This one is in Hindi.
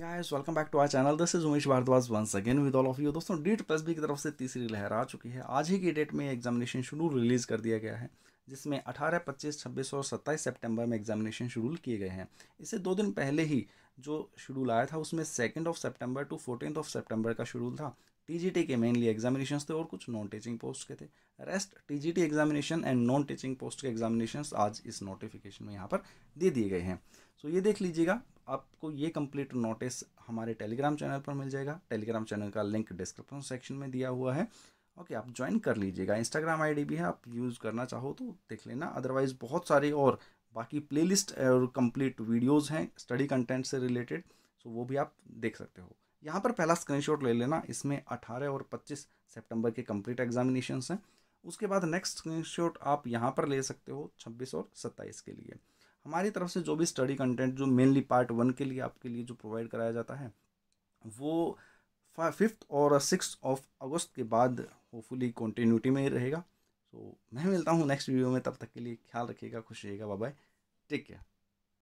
guys welcome back to our channel this is Umesh Bhardwaj once again with all of you दोस्तों डीट प्लस बी की तरफ से तीसरी लहर आ चुकी है आज ही की डेट में एग्जामिनेशन शेड्यूल रिलीज़ कर दिया गया है जिसमें 18, 25, 26 और 27 सितंबर में एग्जामिनेशन शेड्यूल किए गए हैं इससे दो दिन पहले ही जो शेड्यूल आया था उसमें second of September to fourteen of September का शेड्यूल था टी के मेनली एग्जामिनेशन थे और कुछ नॉन टीचिंग पोस्ट के थे rest T examination and non teaching post के एग्जामिनेशन आज इस नोटिफिकेशन में यहाँ पर दे दिए गए हैं सो so ये देख लीजिएगा आपको ये कंप्लीट नोटिस हमारे टेलीग्राम चैनल पर मिल जाएगा टेलीग्राम चैनल का लिंक डिस्क्रिप्शन सेक्शन में दिया हुआ है ओके आप ज्वाइन कर लीजिएगा इंस्टाग्राम आईडी भी है आप यूज़ करना चाहो तो देख लेना अदरवाइज़ बहुत सारे और बाकी प्लेलिस्ट और कंप्लीट वीडियोस हैं स्टडी कंटेंट से रिलेटेड सो वो भी आप देख सकते हो यहाँ पर पहला स्क्रीनशॉट ले लेना इसमें 18 और 25 सितंबर के कंप्लीट एग्जामिनेशन हैं उसके बाद नेक्स्ट स्क्रीन आप यहाँ पर ले सकते हो छब्बीस और सत्ताईस के लिए हमारी तरफ से जो भी स्टडी कंटेंट जो मेनली पार्ट वन के लिए आपके लिए जो प्रोवाइड कराया जाता है वो फिफ्थ और सिक्स ऑफ अगस्त के बाद होपफुली कॉन्टीन्यूटी में ही रहेगा तो मैं मिलता हूँ नेक्स्ट वीडियो में तब तक के लिए ख्याल रखिएगा खुश रहिएगा बाय टेक केयर